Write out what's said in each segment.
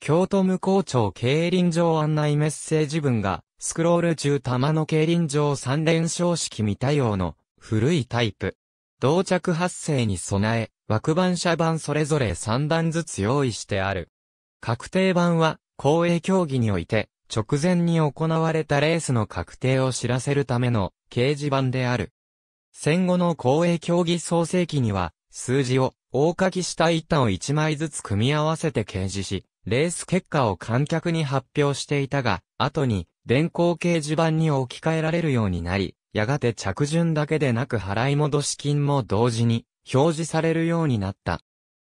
京都無校長競輪場案内メッセージ文が、スクロール中玉の競輪場三連勝式未対応の古いタイプ。同着発生に備え、枠番車番それぞれ3段ずつ用意してある。確定版は、公営競技において、直前に行われたレースの確定を知らせるための掲示板である。戦後の公営競技創成期には、数字を大書きした板を1枚ずつ組み合わせて掲示し、レース結果を観客に発表していたが、後に電光掲示板に置き換えられるようになり、やがて着順だけでなく払い戻し金も同時に表示されるようになった。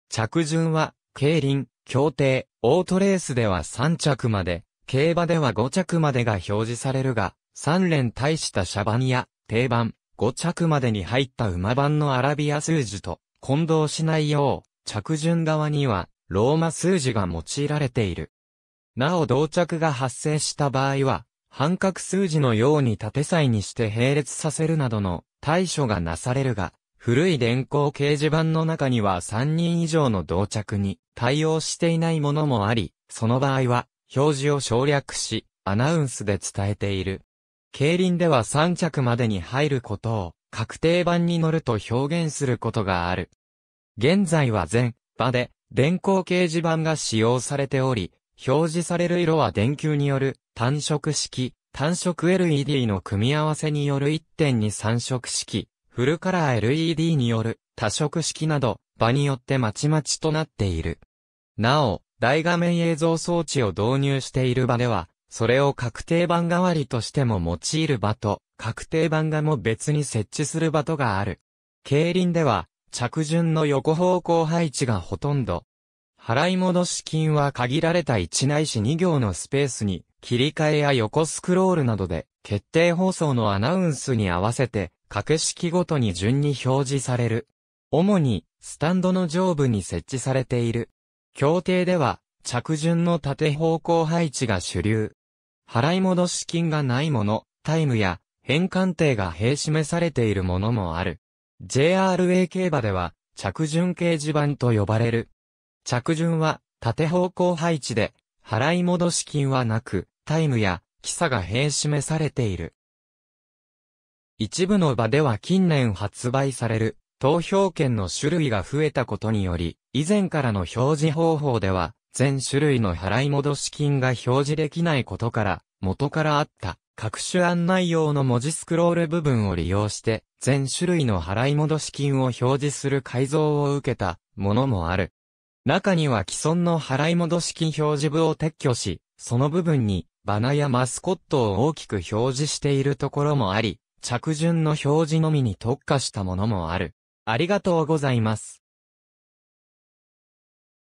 着順は、競輪、競艇、オートレースでは3着まで、競馬では5着までが表示されるが、3連大した車番や、定番、5着までに入った馬番のアラビア数字と混同しないよう、着順側には、ローマ数字が用いられている。なお同着が発生した場合は、半角数字のように縦際にして並列させるなどの対処がなされるが、古い電光掲示板の中には3人以上の同着に対応していないものもあり、その場合は表示を省略し、アナウンスで伝えている。競輪では3着までに入ることを確定版に乗ると表現することがある。現在は全場で電光掲示板が使用されており、表示される色は電球による単色式、単色 LED の組み合わせによる1.23色式、フルカラー LED による多色式など、場によってまちまちとなっている。なお、大画面映像装置を導入している場では、それを確定版代わりとしても用いる場と、確定版画も別に設置する場とがある。競輪では、着順の横方向配置がほとんど。払い戻し金は限られた1ないし2行のスペースに、切り替えや横スクロールなどで、決定放送のアナウンスに合わせて、格式ごとに順に表示される。主に、スタンドの上部に設置されている。協定では、着順の縦方向配置が主流。払い戻し金がないもの、タイムや、変換定が閉示されているものもある。JRA 競馬では、着順掲示板と呼ばれる。着順は、縦方向配置で、払い戻し金はなく、タイムや、記差が平示されている。一部の場では近年発売される、投票券の種類が増えたことにより、以前からの表示方法では、全種類の払い戻し金が表示できないことから、元からあった各種案内用の文字スクロール部分を利用して、全種類の払い戻し金を表示する改造を受けたものもある。中には既存の払い戻し金表示部を撤去し、その部分にバナやマスコットを大きく表示しているところもあり、着順の表示のみに特化したものもある。ありがとうございます。